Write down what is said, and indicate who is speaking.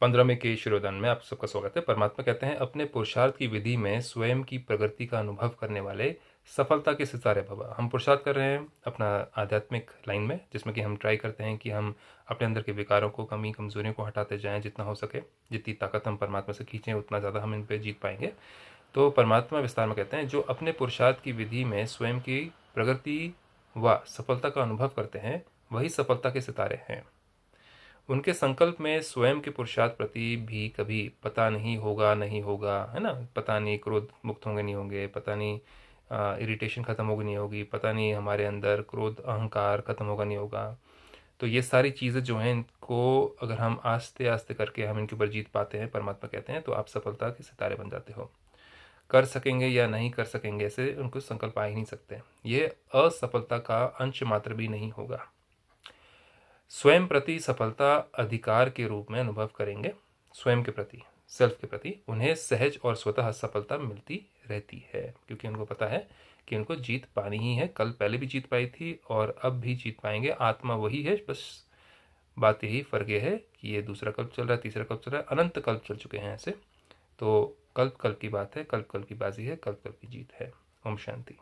Speaker 1: पंद्रहवें के शिरोदान में आप सबका स्वागत है परमात्मा कहते हैं अपने पुरुषार्थ की विधि में स्वयं की प्रगति का अनुभव करने वाले सफलता के सितारे बाबा हम पुरुषार्थ कर रहे हैं अपना आध्यात्मिक लाइन में जिसमें कि हम ट्राई करते हैं कि हम अपने अंदर के विकारों को कमी कमजोरियों को हटाते जाएं जितना हो सके जितनी ताकत हम परमात्मा से खींचें उतना ज़्यादा हम इन पर जीत पाएंगे तो परमात्मा विस्तार में कहते हैं जो अपने पुरुषार्थ की विधि में स्वयं की प्रगति व सफलता का अनुभव करते हैं वही सफलता के सितारे हैं उनके संकल्प में स्वयं के पुरुषार्थ प्रति भी कभी पता नहीं होगा नहीं होगा है ना पता नहीं क्रोध मुक्त होंगे नहीं होंगे पता नहीं इरिटेशन ख़त्म होगी नहीं होगी पता नहीं हमारे अंदर क्रोध अहंकार ख़त्म होगा नहीं होगा तो ये सारी चीज़ें जो हैं इनको अगर हम आस्ते आस्ते करके हम इनके ऊपर जीत पाते हैं परमात्मा कहते हैं तो आप सफलता के सितारे बन जाते हो कर सकेंगे या नहीं कर सकेंगे ऐसे उनको संकल्प आ ही नहीं सकते ये असफलता का अंश मात्र भी नहीं होगा स्वयं प्रति सफलता अधिकार के रूप में अनुभव करेंगे स्वयं के प्रति सेल्फ के प्रति उन्हें सहज और स्वतः सफलता मिलती रहती है क्योंकि उनको पता है कि उनको जीत पानी ही है कल पहले भी जीत पाई थी और अब भी जीत पाएंगे आत्मा वही है बस बात यही फ़र्क है कि ये दूसरा कल्प चल रहा है तीसरा कल्प चल रहा है अनंत कल्प चल चुके हैं ऐसे तो कल्प कल्प की बात है कल्प कल्प की बाजी है कल्प कल्प की जीत है ओम शांति